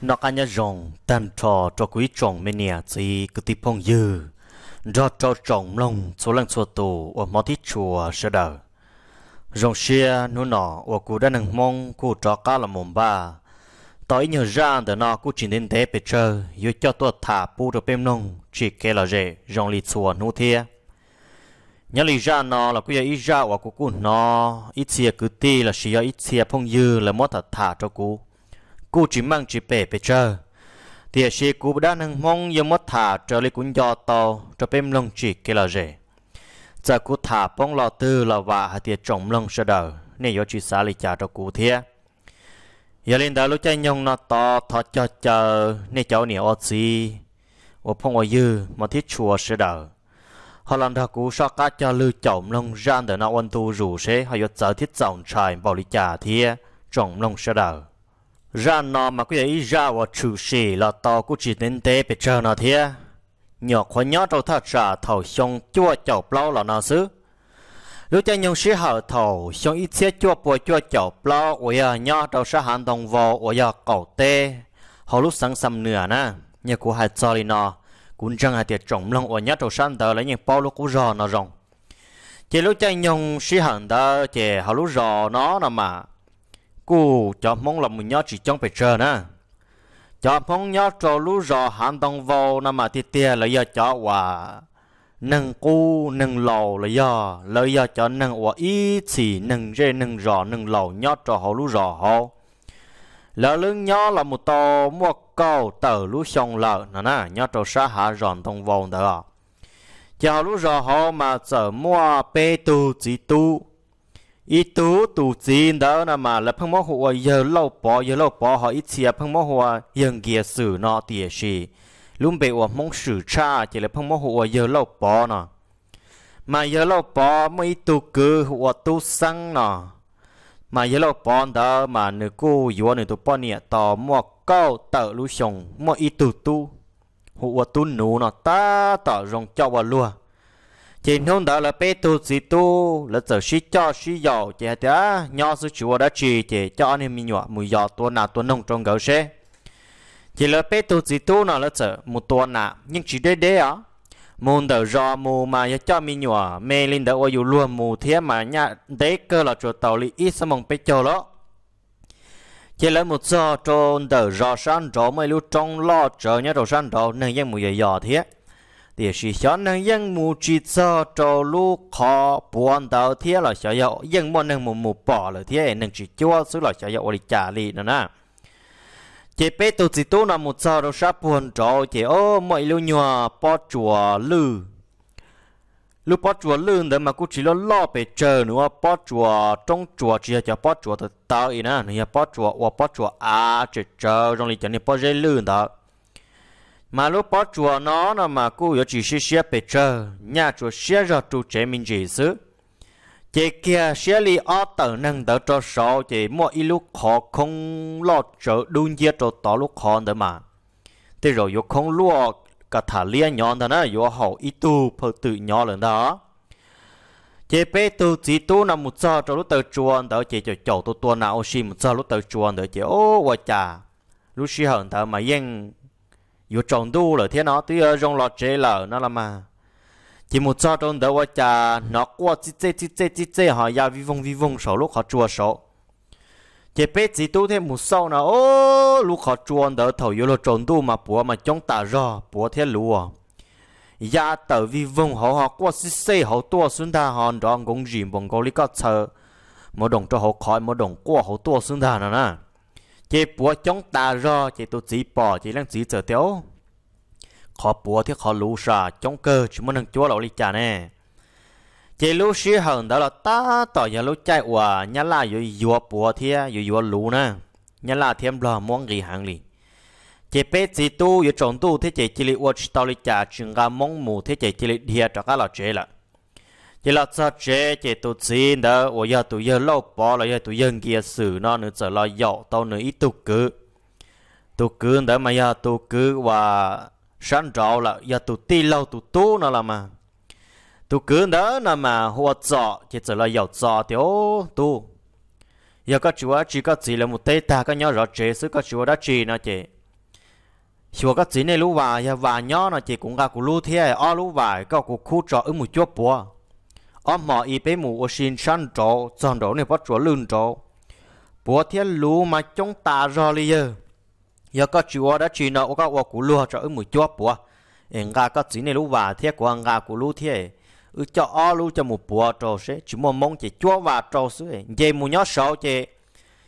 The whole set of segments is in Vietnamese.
nó cả nhà rồng tan trò cho quý trồng mình nhà chỉ cứ tiếp phong dư do cho trồng lòng, số lần số tù ở mỏ thịt chùa sẽ đỡ rồng xia nó nọ ở cụ đã nâng mong cụ cho cá là mồm ba tối nhớ ra để nó cụ chỉ đến thế bây giờ, yêu cho tôi thả pu được bêm nông chỉ kể là rể rồng lì chùa nô thia nhớ lì ra nó là cứ ít ra ở cụ cụ nó ít xia cứ ti là xia ít xia phong dư là mất thật thả cho cụ cú chỉ mang chỉ bể bể chờ thì xe cú đã nâng mong yếm mất thả trở lại cũng do tàu trở bên lông chỉ kia là rể giờ cú thả bóng lò tư là vạ hạt tiệt trồng lông sơ đầu nên do chỉ xả lại trả cho cú thế giờ lên đó lúc chơi nhông nó to thọ cho chờ nên cháu nỉ ớt xì. ở phong ở dư mà thiết chùa sơ đầu họ làm thà cú sao cá cho lư trọng lông ra để nó ôn tu rủ thế họ do giờ thiết dòng trời bảo lý trả thế trọng lông sơ đầu ra nó mà cứ ấy ra và chủ sĩ là tao cũng chỉ đến tế bị chờ nó thế nhỏ khó nhỏ đâu thật ra thầu xong chua chậu bao là nó xứ lúc cho nhung sĩ hậu thầu xong ít xe chua bùa chua chậu bao ôi à nhỏ đâu sẽ hành động vào ôi à cậu tê họ lúc sáng sầm nửa nè nhà của hai cho nó cũng chẳng hai tiệt trọng lòng ôi nhát trâu sẵn tờ lấy những bao lúc cũng rò nó rồng chỉ lúc cho nhung sĩ hận đó chỉ họ lúc rò nó nó mà cô cho mong là mình nhớ chỉ trong phải chờ nè cho mong nhớ cho lú rò hạn đồng vào nằm mà tiệt tiệt là giờ cho hòa nâng cu nâng lầu là giờ là giờ cho nâng hòa ít chỉ nâng rê nâng rò nâng lầu nhớ cho họ lú rò họ là lưng nhớ là một tàu mua câu tờ lú xong lợ nè nè nhớ cho xã hạ ròn đồng vào đó cho lú rò họ mà sợ mua bê tu chỉ tu อีตูตูจีนเด้อนะมาแล้วพังมอหัวเยอะเล่าปอเยอะเล่าปอหออีเชียพังมอหัวยังเกียสื่อนอเตียชีลุมเบอวมงสื่อชาเจริญพังมอหัวเยอะเล่าปอหนอะมาเยอะเล่าปอไม่ตูกือหัวตูสังหนอะมาเยอะเล่าปอนเด้อมาเนื้อกูยัวในตัวปอนเนี่ยต่อมอกเก้าเต่าลุชงมออีตูตูหัวตูหนูหนอะตาต่อรองเจ้าวัวลัว chỉ hôm đó là bé tu gì tu là giờ xí cho xí giàu chỉ hạt đó nhau sư chủ đã chỉ chỉ cho anh em nhỏ mùi giàu tu nào tu nông trong gấu xe chỉ là bé tu gì tu nào là giờ một tu nào nhưng chỉ đế đế á muốn đầu rò mù mà cho mình nhỏ mê lên đầu ôi luôn mù thế mà nhá đấy cơ là chỗ tàu lý ít sao mong bé cho đó chỉ là một giờ trong đầu rò sáng rò mấy lúc trong lo chờ nhá đầu sáng rò nên những mùi giàu thế thì sự cho nên dân mù chỉ cho cho lu khó buồn đầu thế là cho dậu dân bọn nên mù mù bỏ là thế nên chỉ cho số là cho dậu đi trả đi nữa nè chỉ biết tụt chỉ tu là một sao đâu sắp buồn trò chỉ ô mọi lưu nhòa bỏ chùa lư lúc bỏ chùa lư nữa mà cứ chỉ lo lo về chờ nữa bỏ chùa trong chùa chỉ cho bỏ chùa từ tao ý nè nhà bỏ chùa và bỏ chùa à chỉ chờ trong lịch trình bỏ dây lư đó mà lúc bỏ chùa nó nó mà cô yếu chỉ xí xí bề trơ nhà chùa xí ra trụ chế mình chỉ xứ chị kia xí li ở tờ nâng tờ cho số chị mua ít lúc khó không lo chở đun dê cho tỏ lúc khó nữa mà thế rồi yếu không lo cả thả liên nhọn đó nó yếu hậu ít tu phật tự nhỏ lần đó chế bé tu chỉ tu nằm một giờ cho lúc tới chùa đỡ chế cho chậu tu tu nào xì một giờ lúc tới chùa đỡ chế ô vợ cha lúc xì hận thở mà yên dù trồng đu là thế nó tuy ở ờ, trong lọ chế lở nó là mà chỉ một cho trong đó qua cha nó qua chỉ chế chỉ chế chỉ chế họ ya vi vong vi vong sổ lúc họ chua sổ chỉ biết chỉ tu thêm một sau nó ô lúc họ chua đỡ thầu yếu lo trồng đu mà bùa mà chống tả rò bùa thế lúa ya dạ tờ vi vong họ họ qua chỉ chế họ tua xuống ta họ đó cũng gì bằng câu lý có chờ một đồng cho họ khỏi một đồng qua họ tua xuống ta nữa nè chế bùa chống ta ra chế tôi chỉ bỏ chế lăng chỉ chờ tiêu khó bùa thì khó lũ sa chống cơ chúng mình chúa lão lý cha nè chế lũ sĩ hận đó là ta tỏ nhà lũ chạy hòa nhà là yếu yếu bùa thì yếu yếu lũ nè nhà là thêm lò muốn gì hàng lì chế bé chỉ tu yếu trồng tu thế chế chỉ lý uất tao lý cha chừng ra mong mù thế chế chỉ lý địa cho các lão chế là chỉ là sao chế chỉ tụ xin đó ủa giờ tụ giờ lâu bỏ là giờ tụ dân kia xử nó nữa trở lại dọ tao nữa ít tụ cứ tụ cứ đó mà giờ tụ cứ và sáng trọ là giờ tụ ti lâu tụ tu nó là mà tụ cứ đó là mà hoa dọ, chỉ trở là dọ trọ thì ô tu, giờ các chúa chỉ có chỉ là một tay ta các nhau rõ chế sức các chúa đã chỉ nó chế chúa các chỉ này lú vài và nhau nó chỉ cũng cả cũng lú thế ở lú vài có cũng khu trọ ở một chút bùa ông mò y bế mù ô xin săn trọ chọn đó này bắt chúa lưng trọ bố thiên lú mà chúng ta ra li giờ giờ có chúa đã chỉ nợ có ô cú lúa cho ứng mùi chúa bùa ngà có chỉ này lú và thiết của ngà của lú thiết ư cho o lú cho một bùa trọ xế, chỉ mong mong chỉ chúa và trọ xế, dây mù nhó sổ chỉ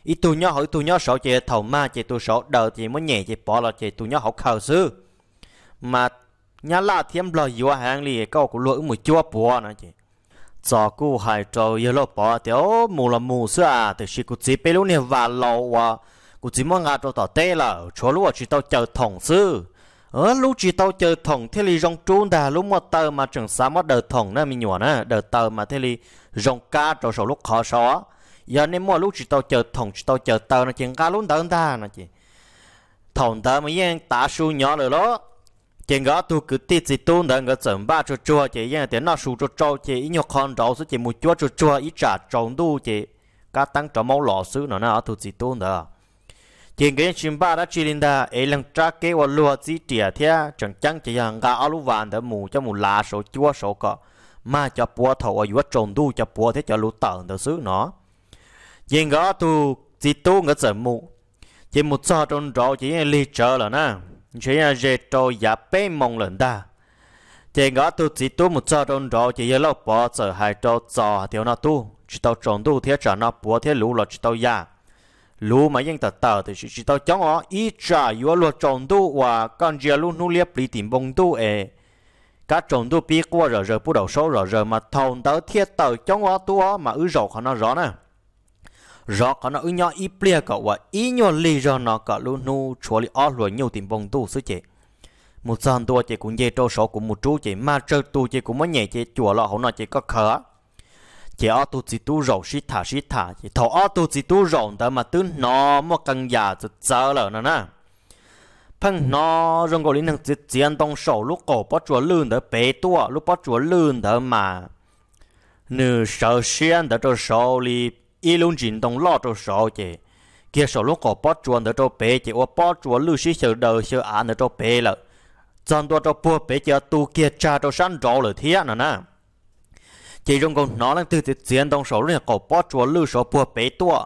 ít tu nhó hỏi tu nhó sổ chỉ thầu ma chỉ tu sổ đờ chỉ muốn nhẹ chỉ bỏ là chỉ tu nhó học khờ sứ mà nhà la thêm lời vừa hàng lì có của lúa ứng mùi chúa bùa nữa chỉ cho cô hai trâu yêu lo bỏ tiểu mù là mù xưa à thì chỉ cô chỉ biết luôn này và lâu à cô chỉ mong ngạt rồi tỏ tê là chỗ lúc chỉ tao chờ thòng sư ở lúc chỉ tao chờ thòng thế li rong trung đà lúc mà tờ mà chẳng sáng mà đờ thòng nữa mình nhủa nữa đờ tờ mà thế li rong ca rồi sau lúc khó xóa giờ nên mua lúc chỉ tao chờ thòng chỉ tao chờ tờ nó chuyện ca luôn tờ ta nó chị thòng tờ mới yên tả su nhỏ rồi đó chỉ ngõ tu cứ tiết gì tu nữa ngõ chuẩn ba chỗ chùa chỉ yên tiền nó sưu chỗ trâu chỉ ít nhiều con trâu số chỉ một chúa chỗ chùa ít trả trồng tu chỉ cá tăng trâu máu lò xứ nó nó tu gì e tu nữa chỉ cái chim ba đã chỉ linh đa ấy lần tra kế và lúa chỉ tiệt thế chẳng chẳng chỉ hàng gà alu vàng để mù cho mù lá số chúa số cọ mà cho búa thầu ở giữa trồng tu cho búa thế cho lúa tận được sứ nó chỉ ngõ tu gì tu ngõ chuẩn mù chỉ một sao trong trâu chỉ lì chờ là na chỉ là dễ tôi giả bê mong lần ta thì ngã tu chỉ tu một chỗ đông đó chỉ là lúc bỏ giờ hai cho giờ thiếu nó tu chỉ tao trồng tu thế trả nó bỏ thế lúa là chỉ tao giả lúa mà yên tờ tờ thì chỉ tao chống ó ít trả yếu lúa trồng tu và con chỉ luôn nuôi liệp lì tìm bông tu ấy, các trồng tu biết qua rồi rồi bắt đầu số rồi rồi mà thòng tới thiết tờ chống ó tu ó mà ứ rồi khó nó rõ nè rõ có nó nhỏ ít plea cậu và ý nhỏ lì rõ nó cả luôn nu chúa li ở luôn nhiều tiền vòng tu sứ chị một sàn tu chị cũng dễ trâu số của một chú chị mà chơi tu chị cũng mới nhẹ chị chùa lọ hậu nó chị có khờ chị ở tu chỉ tu rầu xí thả xí thả chị thọ ở tu chỉ tu rầu ta mà tư nó một căn nhà rất sợ lỡ nữa nè phăng nó rồi gọi linh năng chết chiến tông sổ lúc cổ bắt chùa lươn đỡ bế tu, lúc bắt chùa lươn đỡ mà nửa sợ xuyên đỡ trâu sổ li 一龙运动老着少些，介绍如果包装的着白些，我包装六十小 đầu 小安的着白了，咱多着不白就都给扎着山着了天了呢。chỉ trong con nó đang từ từ diễn động số lượng cổ bó chùa lưu số bùa bế tua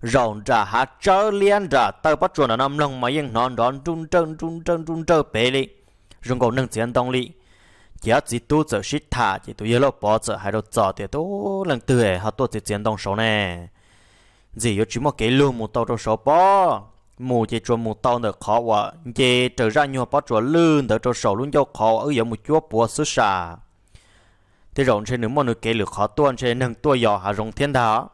rộng ra hạ trở liên ra tới bó chùa nó nằm lòng mà yên nó đón trung trung trung trơ bế lì rung cổ nâng diễn động lì chỉ ở chỉ tu giờ shit thả chỉ tu yêu lo bỏ giờ hay lo giờ thì tu lần từ ấy họ tu chỉ chiến đồng số nè gì yêu chỉ một cái luôn một tàu đồng số bỏ mù chỉ cho một tàu được khó quá chỉ trở ra nhiều bỏ cho lươn được cho số luôn cho khó ở giờ một chút bỏ xứ xà thì rộng trên nửa một nửa cái lửa khó tuôn trên nâng tua giò hà rồng thiên đạo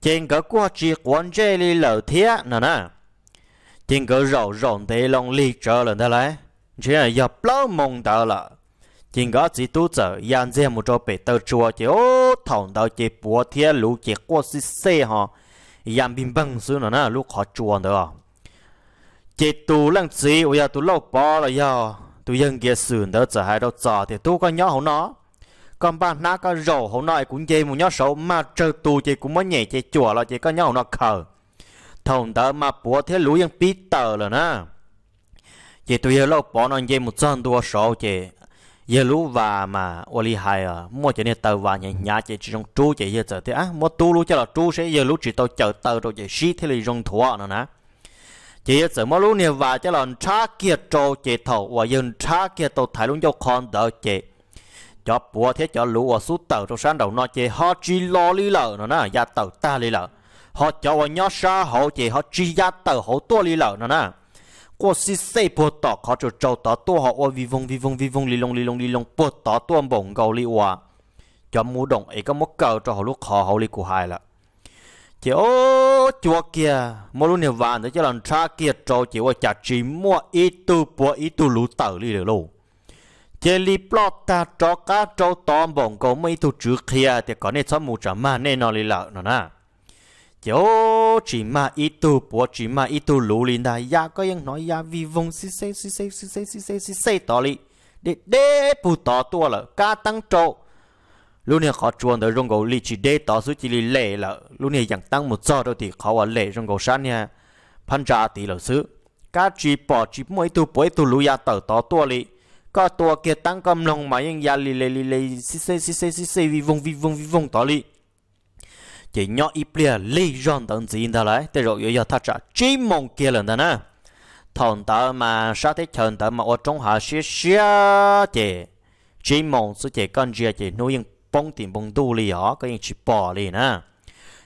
trên cái qua chỉ quan chế li lở thiết nè nè trên cái rộng rộng thế lòng li trở lần thế này chỉ là giờ lâu mong đợi là chỉ có chỉ tu trở yan dê một chỗ bể tàu chùa chỉ ô thòng đầu chỉ bùa thiên lũ chỉ qua xí xe họ yan bình băng xứ nữa nè lúc họ chùa nữa chỉ tu lăng chỉ ôi ya tu lâu bỏ rồi, ya tu dân kia sườn đó trở hai đầu trở thì tu có nhớ hổ nó còn bạn na có rổ hổ nói cũng chơi một nhớ sổ mà chơi tu chỉ cũng mới nhảy chỉ chùa là chỉ có nhớ nó khờ thòng đầu mà bùa thiên lũ dân pít tờ rồi nè chỉ tu ya lâu bỏ nó chơi một trận đua sổ chỉ giờ lu và mà wali hai à mua chỉ nên tờ và nhà nhà chỉ chỉ trong chú chỉ ye giờ thì á mua tu lu cho là chú sẽ giờ lu chỉ tàu chờ tờ rồi chỉ xí thế là trong thua nữa nè chỉ ye giờ mua lu nè và cho là cha kia trâu chỉ thầu và dân cha kia tàu thái luôn cho con đỡ chỉ cho bùa thế cho lu và sút tờ trong sáng đầu nó chỉ họ chỉ lo li lợ nữa nè gia tờ ta li lợ họ cho và nhớ sa họ chỉ họ chỉ gia tờ họ tua li lợ nữa nè có xây 我是谁不打，他就找到多好我威风威风威风，里龙里龙里龙不打多蒙高里哇，就冇动，一个冇搞就好路考好里古害了。chỉ ô chúa kia mỗi lúc nhiều vàng cho lần tra kia cho chỉ ô chả chỉ mua ít tu bùa ít tu lú tờ li được luôn chỉ li plot ta cho cá cho tôm bồng có mấy tu chữ kia thì có nên xóa mù chả mà nên nó li lợ nó nè yo chỉ mà ít tu bỏ chỉ mà ít tu lũ linh này ya có những nói ya vi vong si si si si si si si si si si tỏ lì để để bù tỏ tua là ca tăng trộn lúc này khó chuồn tới rong gấu lì chỉ để tỏ suy chỉ lì lệ là lúc này chẳng tăng một giờ đâu thì khó ở lệ rong gấu sáng nha phan trà tỷ là xứ ca chỉ bỏ chỉ mỗi tu bỏ tu lũ ya tờ tỏ tua lì có tua kia tăng cầm lòng mà những ya lì lì lì lì si si si si si vi vong vi vong vi vong tỏ lì chỉ nhỏ ít bia lý rong tận gì đó lại để rồi giờ thật ra chỉ mong kia lần đó nè thằng tớ mà sát thế chồng tớ mà ở trong hạ xí xia, chị chỉ mong số chị con chia chị nuôi những bông tiền bông đu li ó cái những chỉ bỏ li nè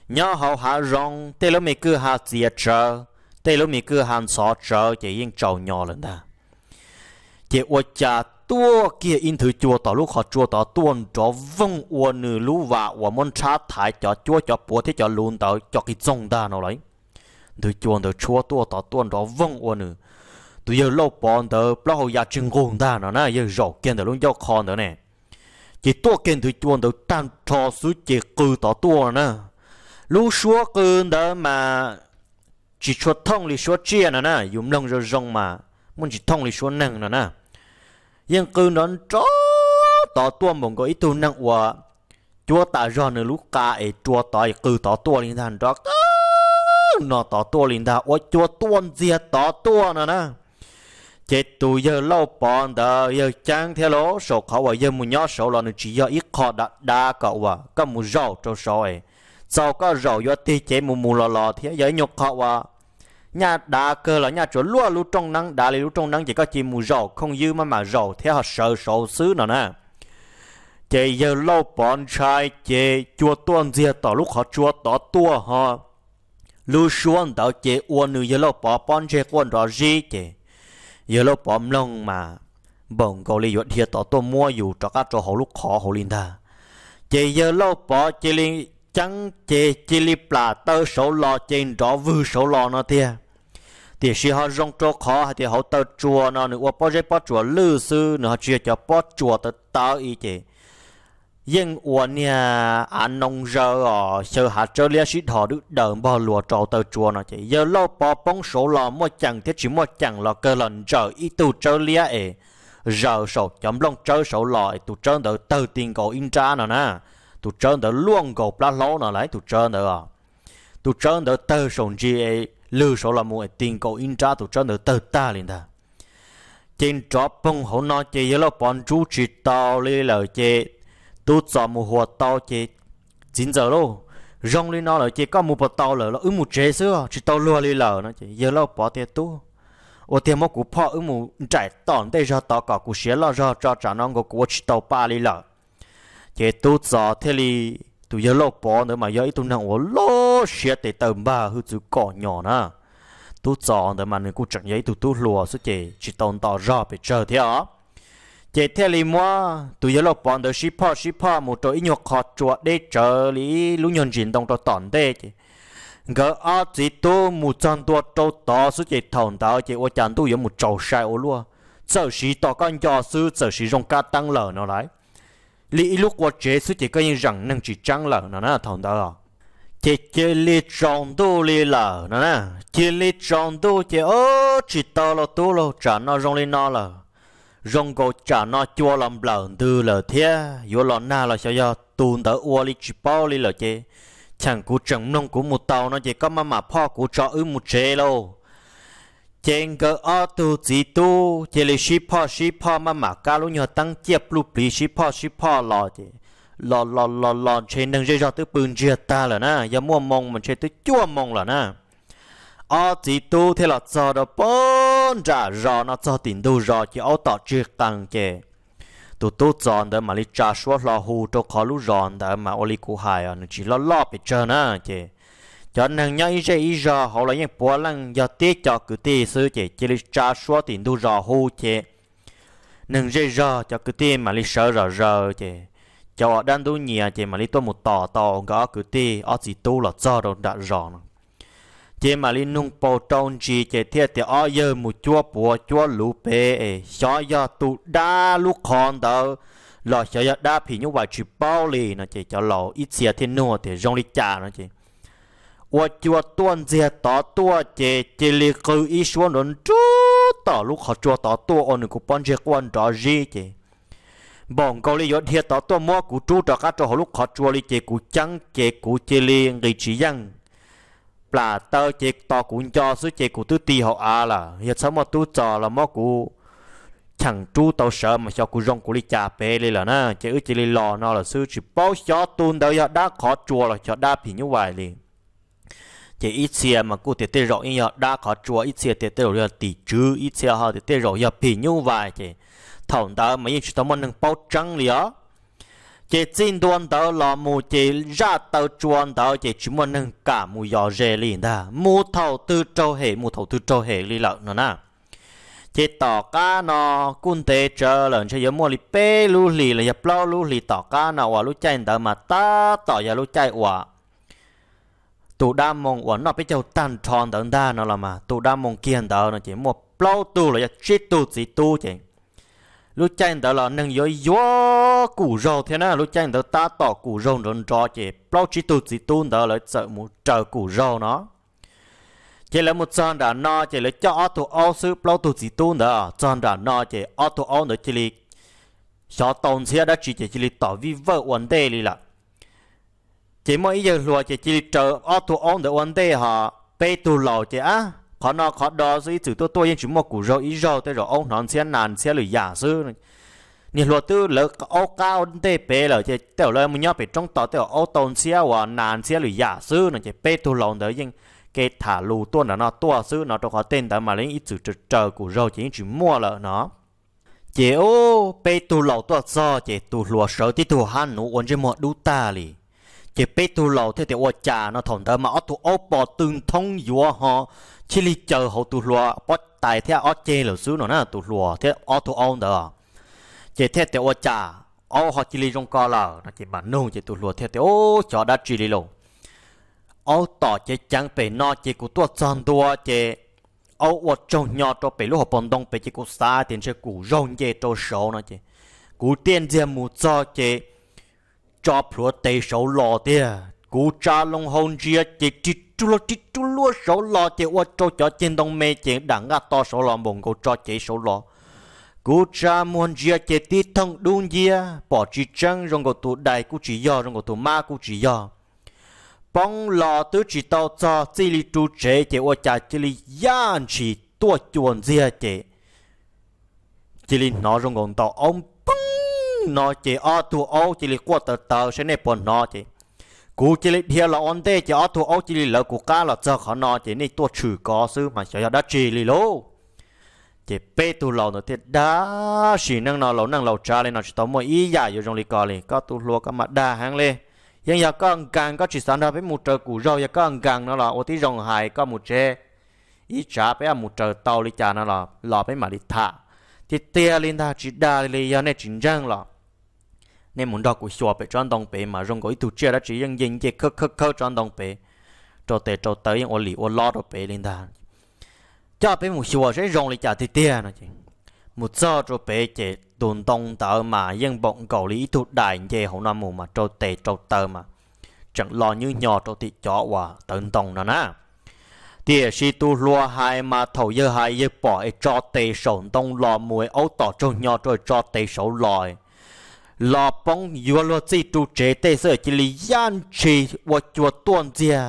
nhỏ hậu hạ rong tê lúc mày cứ hạ gì chờ tê lúc mày cứ hạ sọ chờ chị những trầu nhỏ lần đó chị ở cha tua kia in thử chùa tỏ lúc họ chùa tỏ tuôn cho vong ua nữ lũ vạ ua môn cha thái cho chùa cho bùa thế cho lùn tỏ cho cái dòng đa nó lấy thử chùa tớ chùa tua tỏ tuôn cho vong ua nữ tụi giờ lâu bọn tớ lo hậu ya chừng gồm đa nó nè giờ rõ kiện tớ luôn cho con tớ nè chỉ tua kiện thử chùa tớ tan cho suy chỉ cư tỏ tua nè lũ xua cư đó mà chỉ cho thông lý xua chia nè nè dùng lông rồi rong mà muốn chỉ thông lý xua nâng nè nè yên cư nón chó tỏ tua mong có ít tu năng hòa chúa ta do nữa lúc cả ấy chúa tỏ ấy cư tỏ tua linh thần đó nó tỏ tua linh thần ôi chúa tuôn diệt tỏ tua nữa nè chết tu giờ lâu bọn đó giờ chẳng theo lỗ sổ khẩu và giờ muốn nhớ sổ là nó chỉ do ít khó đã đã cậu và các mù rau cho sổ ấy sau có rau do tê chế mù mù lò lò thế giờ nhục khẩu và nhà đã cơ là nhà chỗ lúa lú trong nắng đã lấy trong nắng chỉ có chim mù rầu không dư mà mà rầu theo họ sợ sổ xứ nào nè chị giờ lâu bọn trai chị chua tuôn dìa tỏ lúc họ chua tỏ tua họ lưu xuống tao chị uôn nữ giờ lâu bỏ bọn trai quân rõ gì chị giờ lâu bỏ lông mà bỗng cậu li yuột hiệt tỏ tua mua dù cho các chỗ họ lúc khó họ linh ta chị giờ lâu bỏ chị linh chẳng chị chị li plà tơ sổ lò chị rõ vư sổ lò nó thiệt thì khi họ rong trâu khó thì họ tàu chùa nó nữa bỏ dây bắt chùa lư sư nữa họ chia cho bỏ chùa tới tàu ý chị nhưng uổng nhà anh nông ờ, giờ ở sơ hạ cho lia sĩ thọ được đợi bỏ lùa trâu tàu chùa nó chị giờ lâu bỏ bóng số lò mua chẳng thế chỉ mua chẳng là cơ lần chờ ý tu cho lia ấy giờ sổ chấm long chơi sổ lòi tụ chơi đỡ tờ tiền cổ in cha nó nè tụ chơi đỡ luôn cổ plá lô nó lại tụ chơi đỡ à tụ chơi đỡ tờ sổ gì ấy lưu số là mua tiền cầu in trả tụ cho nửa tờ ta liền ta trên chó bông hổ nó chê với lo bọn chú chỉ tao lê lờ chê tu cho mù hồ tao chê chín giờ lô rong lên nó lờ chê có mù bọ tao lờ nó ứng mù chế xưa chỉ tao lùa lê lờ nó chê với lo bỏ tiền tu ô tiền mốc của พ่อ ứng mù chạy tòn đây ra tao cả của xé lo ra cho trả nó của của chỉ tao ba lê lờ chê tu cho thế li tụi với lo bỏ nữa mà với tụi nặng ô lo ô shit để tầm ba hư chữ cỏ nhỏ nè tu chọn để mà người cũng chẳng giấy tu tu lùa số chị chỉ tồn tỏ ra bị chờ theo, chị theo lý mua tu giờ lộc bọn đời shipper shipper một chỗ ít nhọc khó chuột để chờ lý lúc nhận diện đồng cho tòn đê chị gỡ ở chỉ tu một trăm tua trâu to số chị thòng tao chị ô chẳng tu giờ một trâu sai ô lúa sợ sĩ tỏ con cho sư sợ sĩ dùng ca tăng lở nó lại lý lúc qua chế số chị có những rằng năng chỉ trăng lở nó nè thòng tao chỉ chỉ li tròn đô li là nè nè chỉ li tròn đô chỉ ô chỉ tao lo tu lo, trả nó rong li nó là rong go trả nó chua làm lợn tư lờ thế vô lọ na là sao do tuôn tới ua li chỉ bao li là chứ chẳng cú chẳng nông cú một tàu nó chỉ có mà mà po cú cho ư một chế lô trên cơ ô tu chỉ tu chỉ li ship pho ship pho mà mà cá lú nhờ tăng chép lu bì ship pho ship pho lọ chứ lò lò lò lò chế nâng dây dò tới bừng chia ta là na giờ mua mông mình chế tới chua mông là na ở chỉ tu thế là cho đó bốn trả rò nó cho tiền đâu rò chỉ ở tọt chia tăng chế tu tu chọn đó mà lý trả số lò hù cho khó lú ròn đó mà ô lý cụ hài à nó chỉ lo lo bị chờ na chế cho nên nhớ ý chế ý rò họ là những bố lăng giờ tiết cho cứ tiết sư chế chỉ lý trả số tiền đâu rò hù chế nâng dây rò cho cứ tiết mà lý sở rò rò chế cho họ đang tu nhìa à, chỉ mà li tôi một tò tò gõ cửa ti ở chỉ tu là cho đồ đã rõ nè chỉ mà li nung bò trong chỉ chỉ thiệt thì ở giờ một chúa bùa chúa lũ bê xóa giờ tu đa lúc con đâu là xóa giờ đa phi như vậy chỉ bao lì nè chỉ cho lò ít xia thiên nua thì rong đi chả nè chỉ và chúa tuân dìa tỏ tua chỉ chỉ li cứ ý xuống đồn chú tỏ lúc họ chúa tỏ tua ôn cũng bắn chỉ quan đó gì chỉ bọn câu lý yết thiệt tao tua mua cụ chú cho các cho họ lúc họ chua lý chế cú chăng chế cú chế li người chỉ dân là tao chế tao cú cho số chế cụ tư tì họ à là giờ sao mà tu cho là mua cụ chẳng chú tao sợ mà cho cụ rong cụ li chà bê li là na chế ư chế li lò nó là sư chỉ bao cho tuôn đâu giờ đã khó chua là cho đa phí như vậy liền chỉ ít xe mà cụ tiệt tê rõ như giờ đã khó chùa ít xe tiệt tê rồi tỷ chứ ít xe họ tiệt tê rõ nhập phì như vậy chỉ thầu tớ mấy chú tớ muốn nâng bao trắng lió chỉ xin đoan tớ là mù chỉ ra tớ chuan tớ chỉ chỉ muốn nâng cả mù giò rề liền ta mù thầu tư trâu hệ mù thầu tư trâu hệ li lợn nó nà chỉ tỏ cá nó cun tê chờ lợn chơi mua li pê lu lì là dập lo lu lì tỏ cá nó và lu chạy tớ mà ta tỏ giờ lu chạy quả tụ đa mông quả nó bây giờ tan tròn tớ ta nó là mà tụ đa mông kiên tớ nó chỉ mua plau tu là chỉ tu chỉ tu chỉ lúc chạy đó là nâng yếu gió củ râu thế nào lúc chạy đó ta tỏ củ râu nó cho chị bao chỉ tụt chỉ tuôn đó là sợ một chờ củ râu nó chỉ là một chân đã no chỉ là cho auto ô sư bao tụt chỉ tuôn đó chân đã no chỉ auto ô nữa chỉ là cho tồn xe đã chỉ chỉ là tỏ vi vợ vấn đề đi là chỉ mới giờ lùa chỉ chỉ chờ auto ô nữa vấn đề họ bê tu lầu chỉ á khó nó khó đó gì từ tôi tôi nhưng chúng một củ rau ý rau tới rồi ông nó xe nàn xe lười giả sư nhiều luật tư lỡ ô cao tê bê lỡ chứ tiểu lời mình nhớ bị trong tỏ tiểu ô tôn xe và nàn xe lười giả sư nó chỉ bê tu lòng đấy nhưng cái thả lù tua nó nó tua sư nó đâu có tên đó mà lấy ít chữ chờ củ rau chỉ chỉ mua lỡ nó chế ô bê tu lầu tua so chế tu lùa sợ thì tu han nụ ổn chế một đu ta lì chế bê tu lầu thế thì ô cha nó thòng đó mà ô tu ô bò tương thông dùa họ chỉ li chờ hậu tụ lúa bắt tài theo ở chê là xứ nó nè tụ lúa theo ở tụ ông đó chế theo theo ở chả ở họ chỉ li trong co là nó chỉ bản nông chế tụ lúa theo theo ô chó đã chỉ li lâu ở tỏ chế chẳng phải nó chế của tuột chân tua chế ở ở trong nhà cho phải lúc họ bận đông phải chế của xa tiền chế củ rong về cho số nó chế cú tiền gì mù cho chế cho lúa tây số lọ tiền cú cha long hồn chia chế chỉ chú lô chỉ chú lúa số lò chỉ qua cho cho trên đồng mê chỉ đẳng ngã to số lò mông cô cho chỉ số lò cú cha muốn chia chỉ ti thông đun chia bỏ chỉ trăng rong cô tụ đại cú chỉ do rong cô tụ ma cú chỉ do bóng lò tứ chỉ tao cho chỉ li chú chế chỉ qua cha chỉ li yan chỉ tua chuồn chia chỉ chỉ li nói rong cô tao ông bưng nói chỉ o tụ ô chỉ li quát tờ tờ sẽ nè bỏ nó chỉ cú chỉ lấy theo là on tê chỉ ở thu ốc chỉ lấy lỡ cú cá là cho khó nói chỉ nên tua trừ có sư mà cho đã chỉ lì lô chỉ bê tu lầu nữa thì đã chỉ năng nó lầu năng lầu trả lên nó chỉ tao mua ý giả vô trong lì cò liền có tu lúa có mặt đa hàng lên nhưng giờ có ăn càng có chỉ sản ra với một trời củ rau giờ có ăn càng nó là ô tí rồng hài có một tre ý trả bé à một trời tàu đi trả nó là lò bé mà đi thả thì tia lên ta chỉ đa lì giờ này chính trang là nên muốn đọc của xóa bị tròn đồng bể mà rong gói tu chia đã chỉ riêng dân chỉ khơ khơ khơ tròn đồng bể cho tới cho tới yên ô lì ô lo đồ bể lên thà cho bể một xóa sẽ rong lại trả tiền tiền nữa chứ một giờ cho bể chỉ đồn đồng tờ mà dân bọn cầu lý tu đại chỉ hậu nam mù mà cho tới cho tới mà chẳng lo như nhỏ cho thị chó và tấn đồng nữa nè địa si tu lúa hai mà thầu dơ hai dơ bỏ cho tê sổn tông lò mùi ấu tỏ cho nhỏ rồi cho tê sổ lòi lò bóng yếu lo chi tu chế tê sơ chỉ li yan chi wo chua tuôn chia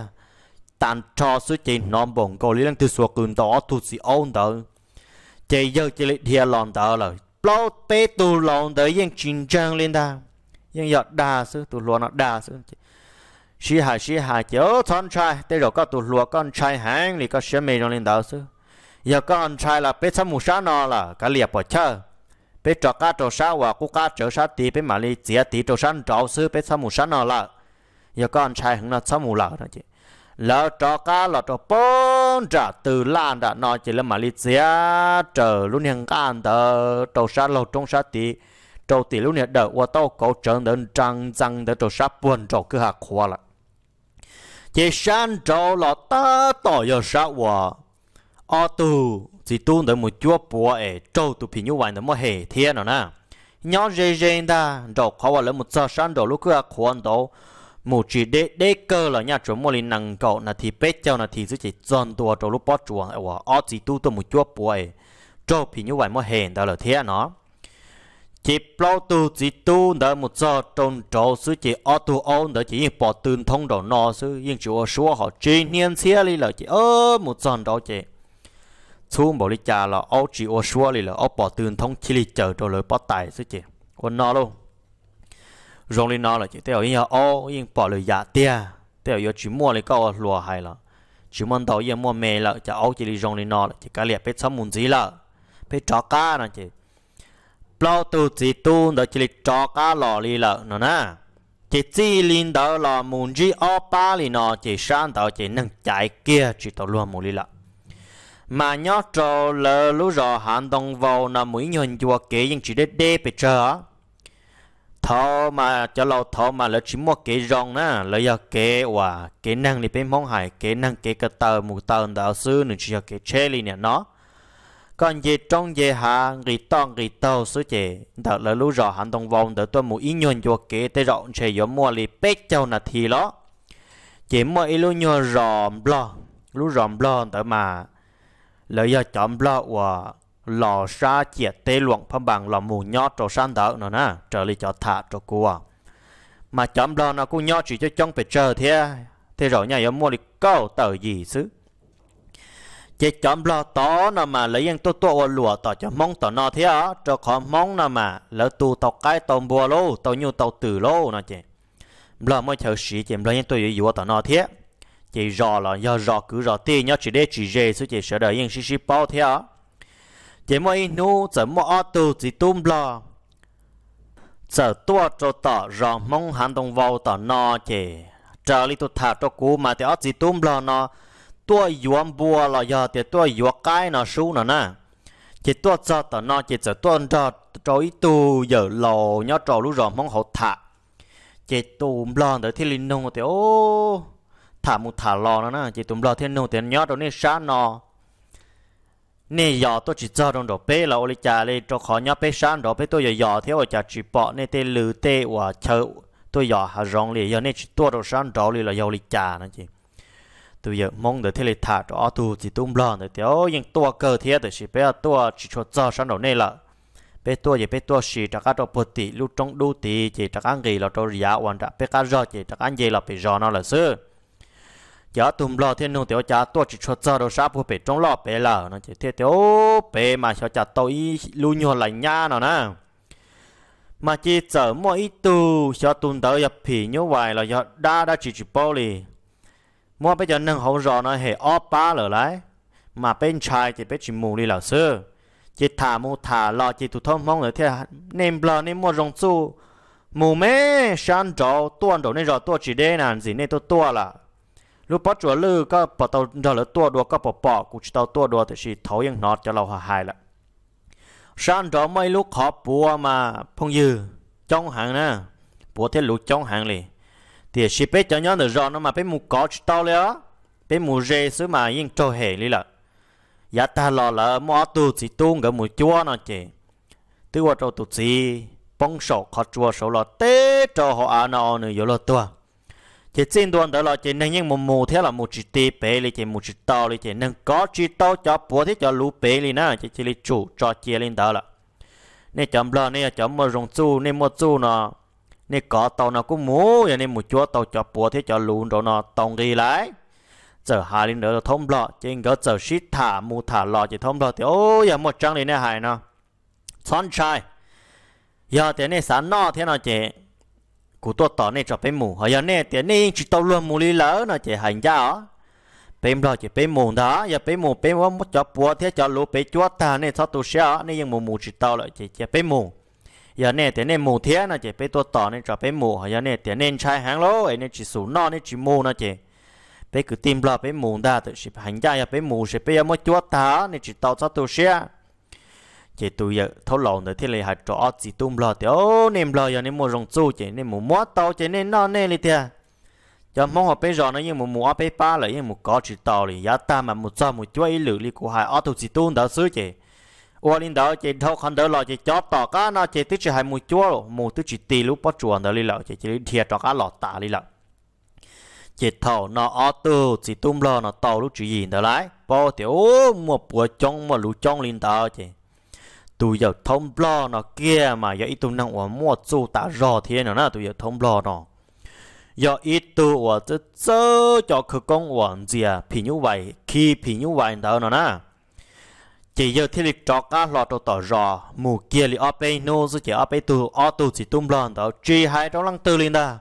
tàn trò số chỉ nón bông cầu lý lăng từ suộc cường đó tu sĩ ôn đó chỉ giờ chỉ li thia lòn đó là lo tê tu lòn đó yên chín trang lên đa yên yọ đa sư tu lo nó đa sư sĩ hà sĩ hà chớ con trai tê rồi có tu lo con trai hàng thì có sẽ mê lên đó sư giờ con trai là bế sắm mù sa nó là cả liệp bỏ chơi bé trọ cá trọ sao và cú cá trọ sao tí bé mà đi chia tí trọ săn trọ sư bé sa mù săn nó là giờ con trai hứng là sa mù lợ nó chị lỡ trọ cá lỡ trọ bốn trả từ lan đã nói chỉ là mà đi chia trở luôn hàng can tờ trọ sao lầu trong sao tí trọ tí luôn hiện đợi qua tàu cầu trở nên trăng trăng để trọ sao buồn trọ cứ hạ khoa lại chỉ săn trọ lỡ ta tỏ giờ sao và ở từ chỉ tu đợi một chút bùa ẻ trâu tụ phi như vậy nó mới hề thiên nó nè nhớ dễ dễ ta đồ khó vào lấy một giờ sáng đồ lúc kia khoan đồ một chỉ để để cơ là nhà chúng mua lên năng cầu là thì bế cho là thì giữ chỉ dọn tua đồ lúc bắt chuồng ở ở chỉ tu tụ một chút bùa ẻ trâu phi như vậy mới hề đó là thiên nó chỉ bao tu chỉ tu đợi một giờ trôn trâu sứ chỉ ở tu ôn đợi chỉ những bỏ tương thông đồ nó sứ nhưng chúa số họ chỉ niên xia đi là chỉ ơ một giờ đó chỉ xuống bỏ đi cha là ô chỉ ô xua đi là ô bỏ tiền thông chỉ đi chờ cho lời bỏ tài chứ chị còn nó luôn rồi đi nó là chị theo yên ô yên bỏ lời giả tia theo yêu chỉ mua lì câu lùa hay là chỉ muốn đầu yên mua mè là chả ô chỉ đi rồi đi nó là chị cái liệt biết sắm muốn gì là biết chó cá nè chị bao tu chỉ tu đó chỉ đi chó cá lò lì là nó nè chỉ chỉ linh đó là muốn gì ô ba đi nó chỉ sang đó chỉ nâng chạy kia chỉ tàu luôn muốn lì là mà nhớ trò lỡ lũ rò hạn đồng vào là mũi nhon chùa kế nhưng chỉ để đê bị chờ thọ mà cho lâu thọ mà lỡ chỉ mua kế rong nè lỡ giờ kế và kế năng thì bên mong hải kế năng kế cái tờ một tờ đạo sư nữa chỉ giờ kế chê li nè nó còn về trong về hạ người to người to số chế đợt là lũ rò hạn đồng vào đợt tôi mũi nhon chùa kế tới rộng chế giống mua li bết châu là thì đó chỉ mua ít lũ nhon ròm lo lũ ròm lo tới mà lỡ giờ chọn lọ và lò sa chiết tê luận phong bằng lò mù nhót trò san đỡ nữa nè trở lại cho thả trò cua mà chọn lò nó cũng nhót chỉ cho trong phải chờ thế thế rồi nhà em mua đi câu tờ gì chứ chỉ chọn lò tó nó mà lấy anh tôi tôi lùa tỏ cho mong tỏ nó thế á cho khó mong nó mà lỡ tu tàu cái tàu bùa lô tàu nhu tàu tử lô nó chị lò mới chờ sĩ chị lấy anh tôi dụ tỏ nó thế chỉ rõ là do rõ cứ rõ tiền nhớ chỉ để chỉ dễ số chỉ sợ đời yên xí xí bao theo chỉ mỗi nu chỉ mỗi ở tu chỉ tung lo chỉ tua cho tỏ rõ mong hàng động vào tỏ nọ chỉ trở li tu thả cho cú mà thì ở chỉ tung lo nó tua yuan bua là do thì tua yuan cái nó sú nó nè chỉ tua cho tỏ nọ chỉ chỉ tua cho cho ít tu giờ lò nhớ trò lúc rõ mong hậu thả chỉ tung lo tới thì linh nông thì ô thả một thả lò nó nè chỉ tụm lò thiên nô tiền nhót đó nên sáng nọ nè giờ tôi chỉ cho đồng đồ bé là ôi cha lên cho khó nhót bé sáng đồ bé tôi giờ giờ thế ôi cha chỉ bỏ nên tê lử tê và chờ tôi giờ hà rong liền giờ nên chỉ tôi đồ sáng đồ liền là giờ ôi cha nó chị tôi giờ mong được thế là thả cho tu chỉ tụm lò nữa thì ôi nhưng tôi cơ thế thì chỉ bé tua chỉ cho cho sáng đồ nên là bé tua giờ bé tua chỉ trả cá đồ bột tì lúc trong đu tì chỉ trả cá gì là cho giả hoàn trả bé cá rau chỉ trả cá gì là bị rau nó là xưa chả tùm lo thiên nông tiểu chả tôi chỉ cho cho đồ sáp của bể trong lo bể là nó chỉ thế tiểu bể mà cho chả tôi ý lu nhua lại nha nó nè mà chỉ chở mỗi tu cho tùm tới nhập phì như vậy là do đa đã chỉ chỉ bao lì mua bây giờ nâng hậu rõ nó hệ ó ba lở lại mà bên trái thì bên chỉ mù đi là sư chỉ thả mù thả lo chỉ tụt thông mong ở thiên nên bờ nên mua rồng su mù mê shan trâu tuôn đồ nên rồi tua chỉ đê nàn gì nên tôi tua là lúc bắt chuột lư có bắt tàu đó là tua đùa có bỏ bỏ cũng chỉ tàu tua đùa thì chỉ thấu yên nọt cho lâu hòa hài lại sáng đó mấy lúc khó bùa mà phong dư trong hàng nè bùa thế lúc trong hàng liền thì chỉ biết cho nhớ được rõ nó mà biết mù có chỉ tàu liền biết mù rề xứ mà yên trâu hề đi là giá ta lo là mua tu chỉ tu cái mù chúa nó chị tức qua trâu tu chỉ bông sọ khó chua sọ lo tê trâu họ ăn nó nữa yếu lo tua chỉ xin đoàn đó là chỉ nên những một mùa thế là một chỉ tê bể li chỉ một chỉ to li chỉ nên có chỉ to cho bố thế cho lú bể li nè chỉ chỉ li chủ cho chia lên đó là nên chấm lo nên chấm mà rồng chu nên mua chu nó nên có tàu nó cũng mù vậy nên một chúa tàu cho bố thế cho lú rồi nó tông đi lại giờ hai lên đó là thông lo trên có giờ ship thả mù thả lọ chỉ thông lo thì ôi giờ một trăng này nè hài nó sunshine giờ thế này sáng nọ thế nào chị cú tôi tỏ này cho bé mù họ giờ này tiền này chỉ tao luôn mù lý lỡ nó chỉ hành ra ó bé lo chỉ bé mù đó giờ bé mù bé muốn cho bùa thế cho lũ bé chúa ta này sao tụ xe ó này nhưng mù mù chỉ tao lại chỉ chỉ bé mù giờ này tiền này mù thế nó chỉ bé tôi tỏ này cho bé mù họ giờ này tiền này trai hàng lố ấy này chỉ sủ no này chỉ mù nó chỉ bé cứ tìm lo bé mù đó tự chỉ hành ra giờ bé mù chỉ bé muốn chúa ta này chỉ tao sao tụ xe chị tôi giờ thâu lầu nữa thì lại hạt trọ chỉ tung lo thì ô niệm lo giờ nên mua rồng chu chị nên mua mót tàu chị nên non nên đi thia cho mong họ bây giờ nó như một mua bây ba lại như một có chỉ tàu thì giá ta mà một sao một chuỗi lử đi của hai ô tàu chỉ tung đã xứ chị ô linh đó chị thâu khăn đỡ lo chị cho tàu cá nó chị tức chị hai một chuỗi một tức chị tì lúc bắt chuồn đó li lợ chỉ chỉ thiệt trọ cá lọt tả li lợ chị thầu nó ô tô chị tung lo nó tàu lúc chị nhìn đó lại bao thì ô một bữa trong một lú trong linh đó chị tôi giờ thông blo nó kia mà giờ ít tôi năng ở mua chu tả rò thế nữa nè tôi giờ thông blo nó giờ ít tôi ở chứ chớ cho cứ công ở gì à phi như vậy khi phi như vậy đó nó nè chỉ giờ thì lịch trọ cá lọ trọ tỏ rò mù kia li ở bên nô chứ chỉ ở bên tụi ở tụi chỉ tụm blo đó chỉ hai trong lăng tư lên đó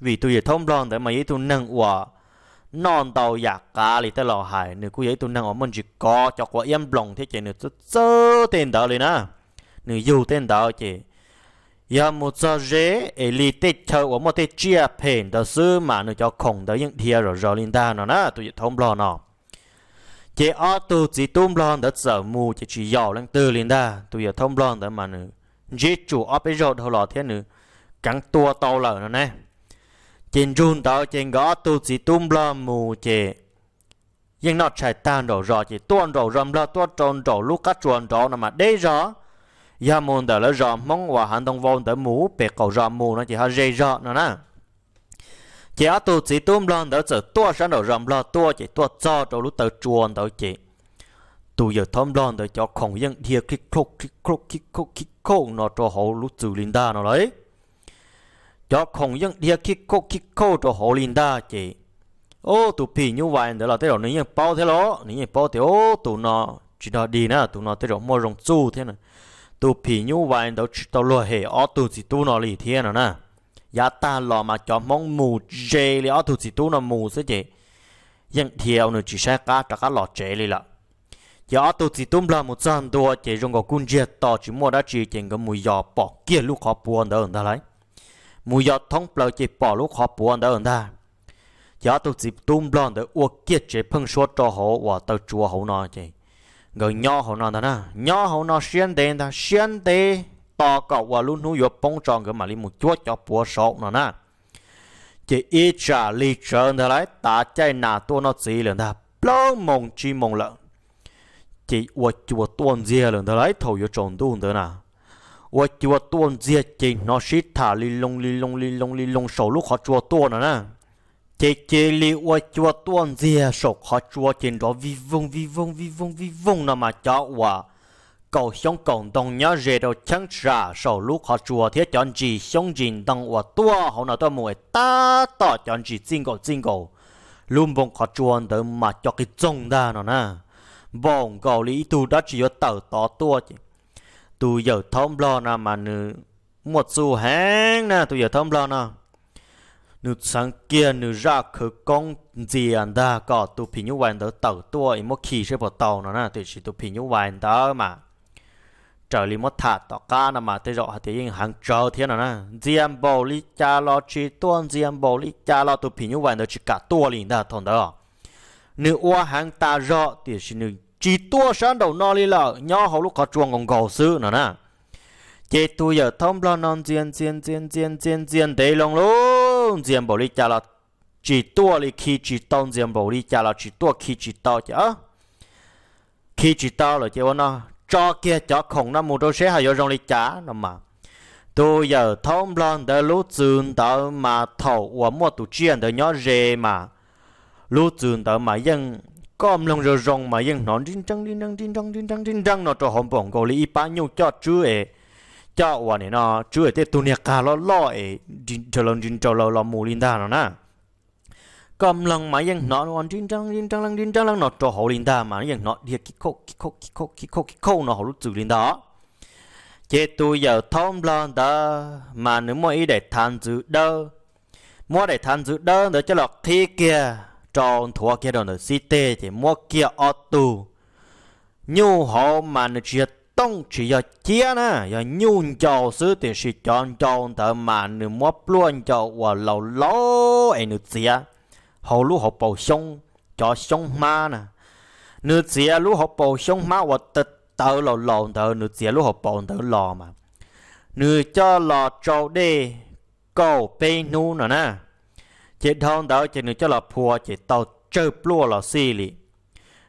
vì tôi giờ thông blo đó mà ít tôi năng ở non tàu giả cả lì tới lò hải nửa cú ấy tôi năng ở mình chỉ có cho quả em lòng thế chị nửa tôi sơ tên đó liền á nửa yêu tên đó chị giờ một giờ rế ấy lì tê chơi ở một tê chia phèn đó sư mà nửa cho khổng đó những thia rồi rồi lên ta nó nè tôi thông lo nó chị ở từ chỉ tung lo đó sợ mù chị chỉ giàu lên từ lên ta tôi giờ thông lo đó mà nửa chỉ chủ ở bây giờ đâu lò thế nửa cắn tua tàu lở nó nè trên run tao trên gõ tu chỉ tum lo mù chè nhưng nó chạy tan đổ rõ chỉ tuôn đổ rầm lo tuôn tròn đổ lúc cắt chuồn đổ nằm mà đây rõ ya môn đỡ là rõ mong hòa hắn thông vôn đỡ mũ bề cầu rõ mù nó chỉ hơi dây rõ nó nè chỉ ở tu chỉ tum lo đỡ sợ tua sáng đổ rầm lo tua chỉ tua cho đổ lúc tờ chuồn đỡ chỉ tu giờ thấm lo đỡ cho không yên thiệt kích khúc kích khúc kích khúc kích khúc nó cho hậu lúc trừ linh đa nó đấy cho không những địa khi cô khi cô cho hồ linh đa chị ô tụ pì như vậy đó là thế rồi nếu bao thế đó nếu bao thế ô tụ nó chỉ đó đi nè tụ nó thế rồi mua rồng chu thế này, tụ pì như vậy đó chỉ tao lo hệ ô tụ chỉ tụ nó lì thế nè nè giá ta lò mà cho mong mù chê li ô tụ chỉ tụ nó mù thế chị nhưng theo nữa chỉ sẽ cá cho cá lò chê li là ô tụ chỉ tụ là một trăm đô chị dùng cái cung chết to chỉ mua đã chỉ chỉnh cái mùi giò bỏ kia lúc họ buồn đó ở đó lại mù giờ thông bờ chỉ bỏ lúc họ buồn đó ổn ta giờ tôi chỉ tung lon để uo kia chỉ phun số cho họ và tôi chua họ nó chứ người nhỏ họ nó đó nè nhỏ họ nó xuyên đen ta xuyên đen to cậu và luôn nuôi bông tròn cái mà li một chúa cho bùa sọ nó nè chỉ ít trả li trơn thế đấy ta chạy nà tôi nó gì lần ta bao mong chi mong lợn chỉ uo chùa tuôn dìa lần thế đấy thầu vô tròn tuôn thế nào 我就多接近那是他哩隆哩隆哩隆哩隆手路好做多呢呢。姐姐哩我就多接手好做见着 vi vung vi vung vi vung vi vung 那么叫我。cầu sống cộng đồng nhớ rề đầu chẳng trả sầu lúc họ chùa thế chọn gì sống gìn đồng tua họ nào tôi mùi ta tỏ chọn gì xin cầu xin cầu luôn bông họ chùa đỡ mà cho cái trông ra nó nè bông cầu lý tu đã chỉ có tờ tỏ tua chứ tôi giờ thấm lo na mà nữ một số hàng na tôi giờ thấm lo na nữ sáng kia nữ ra khử công gì anh à ta có tu phi như vậy đó tàu tua em mất khí sẽ bỏ tàu nó na tôi chỉ tu phi như vậy đó mà trở lại mất thả tỏ ca na mà tôi rõ thì yên hàng chờ thế nào nè diêm bầu lý cha lo chỉ tuôn diêm bầu lý cha lo tu phi như vậy đó chỉ cả tua liền đó thằng đó nữ hoa hàng ta rõ thì chỉ nữ chỉ tua sáng đầu nó lì lợ nho hầu lúc có chuồng còn cầu sư nữa nè chế tu giờ thông lo non diên diên diên diên diên diên để lòng luôn diên bảo lý cha là chỉ tua li khi chỉ tông diên bảo lý cha là chỉ tua khi chỉ tao chứ khi chỉ tao là chế nó cho kia cho khổng nó một đôi xe hay vô rong lý cha nó mà tôi giờ thông lo để lúc dừng tớ mà thầu của một tổ chuyện để nhớ rề mà lúc dừng tớ mà dân com lòng rồi rong mà yên nón đinh trăng đinh trăng đinh trăng đinh trăng đinh trăng nó cho hòm bổng gọi là ipa nhau cho chú ấy cho hoàn này nó chú ấy tết tu nia cả lo lo ấy đinh cho lòng đinh cho lòng lòng mù linh ta nó na com lòng mà yên nón hoàn đinh trăng đinh trăng đinh trăng nó cho hồ linh ta mà yên nó đi kí khô kí khô kí khô kí khô kí khô nó hồ lúc linh đó chế tu giờ thông lòng đó mà nếu mà ý để than dự đâu mua để than dự đâu để cho lọt thi kia tròn thua kia đó nữa xí tê thì mua kia ở tù, nhu họ mà nó chia tông chỉ giờ chia nè giờ nhung cho xứ thì chỉ chọn chọn thợ mà nó mua luôn chầu và lâu lâu ấy nó chia họ lúc họ bảo sông cho sông ma nè nó chia lúc họ bảo sông ma và tật tờ lâu lâu thợ nó chia lúc họ bầu thợ lò mà nó cho lò trâu đi cầu bên nu nữa nè chế thong đó chế nữ cho là phù, chế tàu chơi plua là xì lì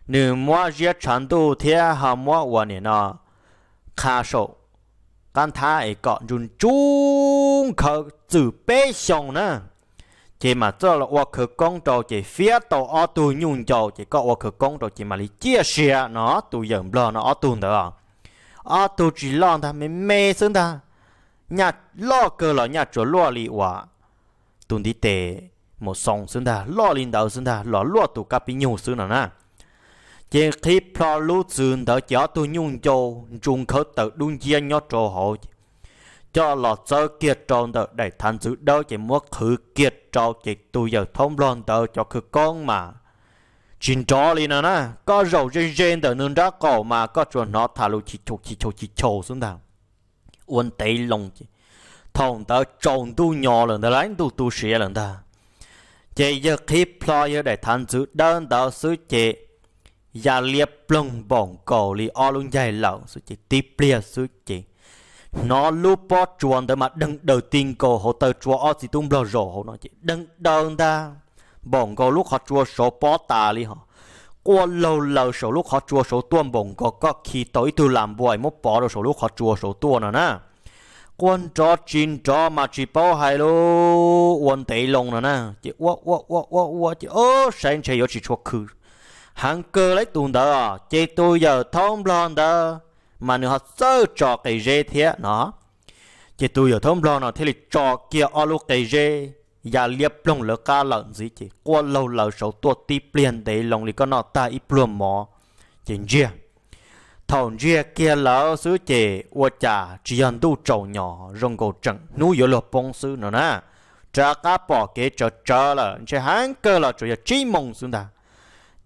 nữ mua giết chẳng tu thế hà mua và nè nó khá sổ căn thá ấy còn run chung khờ từ bế xong nè. chỉ mà cho là hoặc khử con trò chỉ phía tàu ô tu nhung trò chỉ có hoặc khử con trò chỉ mà lý chia sẻ nó tu dần lo nó ô tu nữa ô tu chỉ lo ta mới mê xứng ta nhà lo cơ là nhà chỗ lo lì quả tu đi tệ một song xứng ta lo linh đạo xứng ta lo lo tụ cà bị nhung xứng nào nè chỉ khi pro lú xứng ta chả tụ nhung châu chung khởi tự đun chia nhó trò hộ cho lọ sơ kiệt tròn tờ để thành sự đâu chỉ muốn khử kiệt trò chỉ tụ giờ thông loan tờ cho khử con mà chính chó lên nè nè có rầu rên rên tờ nương ra cổ mà có chuột nó thả lù chỉ chục chỉ chục chỉ chục xuống thằng uốn tay lồng chỉ thòng tờ tròn tu nhỏ lần ta lánh tu tu sĩ lần ta chế giờ khi ploy đại thằng chú đơn đạo sư chế và liệp lông bổng cổ li o lung dài lẩu sư chế tiếp lia sư chế nó lúc bỏ chuồn tới mà đừng đầu tiên cổ hồ tờ chua o gì tung bờ rổ hồ nó chế đừng đơn ta bổng cổ lúc họ chua số bó tà li họ qua lâu lâu số lúc họ chua số tuôn bổng cổ có khi tối từ làm bồi mốt bỏ rồi số lúc họ chua số tuôn nữa nè quân cho chín cho mà chỉ bao hai lô quân tây long nữa nè chỉ wa wa wa wa wa chỉ ô sáng chơi yo chỉ cho khứ hàng cơ lấy tuần đó chỉ tôi giờ thông lon đó mà nữa họ sơ cho cái gì thế nó chỉ tôi giờ thông lon nó thế là cho kia ở lúc cái gì, và dạ liệp long lỡ ca lận gì chỉ qua lâu lâu sau tua ti liền tây long thì có nó ta ít plum mỏ chỉ riêng thòng dưa kia lỡ xứ chè ua chả chỉ ăn đủ trầu nhỏ rong cầu trần núi yếu lột bông xứ nữa nè trả cá bỏ kế cho chờ là chỉ hán cơ là chủ yếu chỉ mong xuống ta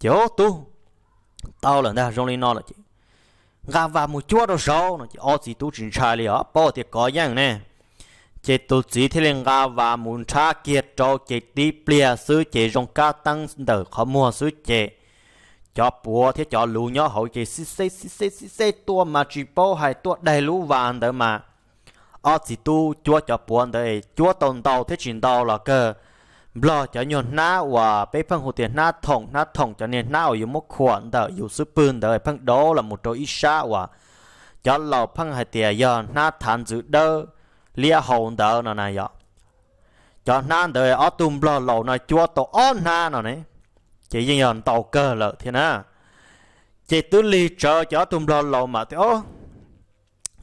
chỗ tu tao là ta rong lên nó là chị gà và một chúa đâu sao nó chỉ ô gì tu trình trai liền ó bỏ thì có giang nè chỉ tu chỉ thế lên gà và muốn tra kia cho chỉ tí plia xứ chế rong cá tăng đỡ khó mua xứ chế cho bùa thế cho lũ nhỏ hậu cái xí xí xí xí xí xí tua mà chỉ bố hay tua đầy lũ vàng đó mà ở chỉ tu chúa cho bùa đấy chúa tồn tàu thế chuyện tàu là cơ lo cho nhon na và bé phân hồ tiền na thòng na thòng cho nên na ở dùng một khoản đó dùng số bươn đó phân đó là một chỗ ít xa và cho lò phân hay tiền giờ na thản dự đơ lia hồn đó nó này giờ cho na đời ở tùm lo lầu này chúa tổ on na nó này chỉ dân dọn tàu cơ lợ thì na chỉ tứ li chờ cho tùm lo lầu mà thế ô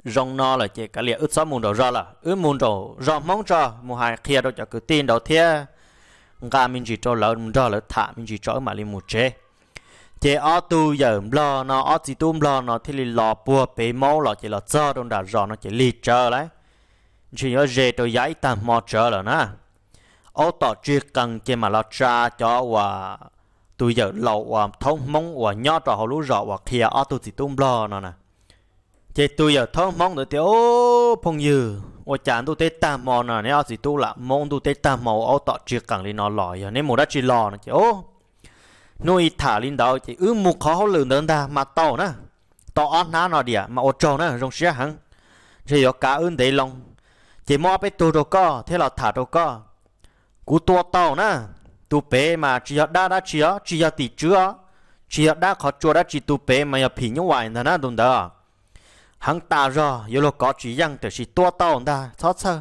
rong no là chỉ cả liệt ướt sáu mùng đồ ra là ướt mùng đồ ra mong cho mùa hai kia đâu cho cứ tin đầu thế ngà mình chỉ cho lợ mình cho là thả mình chỉ cho mà li một chế chế ở tu giờ lo nó ở chỉ tu lo nó thì li lò bùa bể máu là chỉ là cho đông đà rò nó chỉ li chờ đấy chỉ nhớ dễ tôi giải tạm mò chờ là na ô tỏ chuyện cần chế mà lo cha cho và tôi giờ lâu à thông mong và nhót trò họ lú rõ và kia ở tôi thì tung lo nó nè chế tôi giờ thông mong được tiêu phong như, và chán tôi tết tam mò nè nếu thì tôi là mong tôi thấy tam mò ở tọt chia cẳng lên nó lòi giờ nếu một đã chỉ lò nè chế ô nuôi thả lên đó chỉ ư một khó lường đơn ta mà tàu nè tàu ăn ná nó địa à, mà ô trâu nè rong xía hẳn thì có cả ơn đầy lòng chỉ mò bé tôi đâu có thế là thả đâu có cú tua tàu nè tu bé mà chỉ đã đã chỉ chỉ tỷ chưa chỉ đa khó chua đã chỉ tu bé mà nhập phí như vậy nữa nè đúng đó hàng ta rồi yêu lo có chỉ rằng từ chỉ tua tao đó sao sao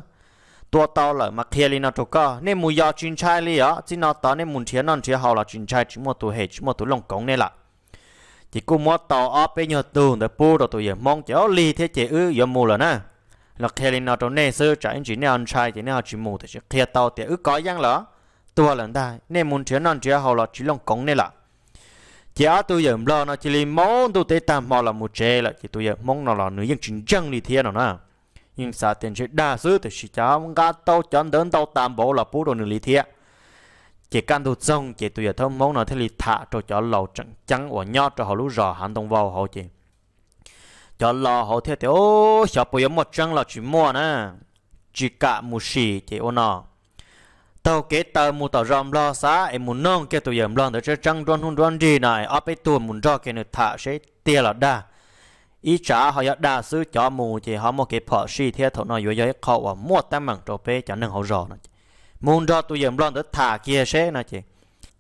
tua tao là mà kia li nó chỗ cơ nên mua giờ chuyên trai li á chỉ nó tao nên muốn thiên non thiên hậu là chuyên trai chỉ mua tu hệ chỉ mua tu lồng cống này là chỉ cô mua tàu ở bên nhà tường để bu rồi tụi mong cháu li thế chị ư giờ mua là nè là kia li nó chỗ này sơ trái chỉ nên ăn trai chỉ nên chỉ mua thì chỉ kia tao thì ư có giang là tua lần ta nên muốn chữa non chữa hậu là chỉ lòng cống này là chỉ ở tôi giờ lo nó chỉ lấy món tôi tới tạm mò là một chế là chỉ tôi giờ mong nó là nữ dân chính chân đi thiên nó nè nhưng sao tiền chế đa số thì chỉ cho gã tàu chọn đến tàu tạm bộ là bố đồ nữ lý thiên chỉ căn tôi xong chỉ tôi giờ thơm món nó thế lý thả cho cho lầu trắng trắng của nhau cho họ lúc rò hắn tông vào họ chỉ cho lò họ thế thì ô sợ bây một chân là chỉ mua nè chỉ cả một xì chỉ ô nào tàu kế tàu mù tàu ròm lo xá em muốn nong kia tụ em lo tới chơi trăng đoan hôn đoan gì này ấp ấy tụ muốn cho kia nửa thả sẽ tia là đa ý trả họ yết đa xứ cho mù thì họ một cái phở xì theo thế thọ vừa với họ và mua tam mảng trộn pê cho nên họ rò nó muốn cho tụ em lo tới thả kia sẽ nó chị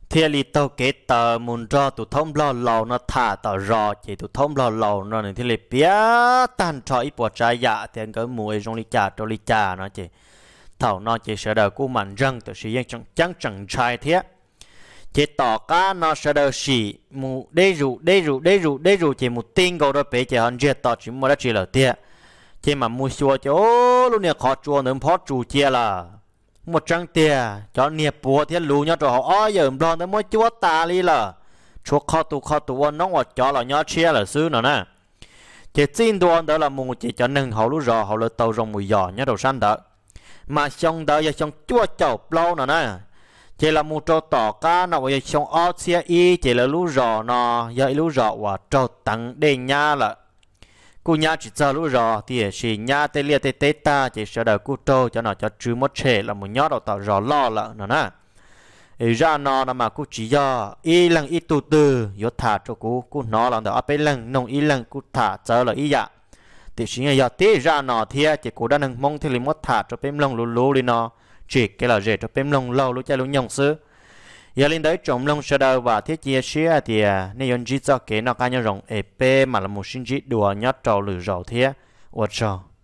theo lý tàu kế tàu muốn cho tụ thông lo lầu nó thả tàu rò chị tụ thông lo lầu nó nên thì lấy bia tan cho ít bỏ trái dạ thì cái mù ấy trong li trà trong li trà nó chị thầu nó chỉ sợ đời của mình răng từ sự dân chẳng chẳng chẳng trai thế chỉ tỏ cá nó sợ đời xì mù đế rủ đế rủ đế rủ đế rủ chỉ một tin cầu đó bể chỉ hơn chia tỏ chỉ mua đã chỉ lời thiết chỉ mà mua xua cho luôn này khó chùa nữa phó chủ chia là một trăng tia cho nghiệp bùa thiết lù nhau cho họ ó giờ mình lo tới mỗi chùa ta đi là chùa kho tu kho tu nó ngọt cho là nhau chia là xứ nữa nè chỉ tin đồ đó là mù chỉ cho nâng họ lúc rõ họ lỡ tàu rồng mùi giò nhau đầu xanh đó mà xong đó giờ xong chua chậu lâu nữa nè chỉ là một trâu tỏ cá nào giờ xong ở xe y chỉ là lú rò nó giờ lú rò và trâu tặng đề nha là cô nhà chỉ cho lú rò thì chỉ nhà tê liệt tê tê ta chỉ sợ đời cô trâu cho nó cho trừ mất trẻ là một nhát đầu tỏ rò lo là nó nè ý ra nó là mà cô chỉ do y lần y tu từ yo thả cho cô cô nó là đó ở lần nông y lần cô thả cho là y dạ thì xin nhà tế ra nó thì chỉ cố đang mong thì lấy mất thả cho bếm lông lú lú đi nó chỉ cái là rể cho bếm lông lâu lú chơi lú nhông xứ giờ lên đấy trồng lông sơ đầu và thiết chia xí thì à, nên yon chỉ cho cái nó cá nhân rộng ép mà là một sinh chỉ đùa nhát trầu lử rầu thế, uất trò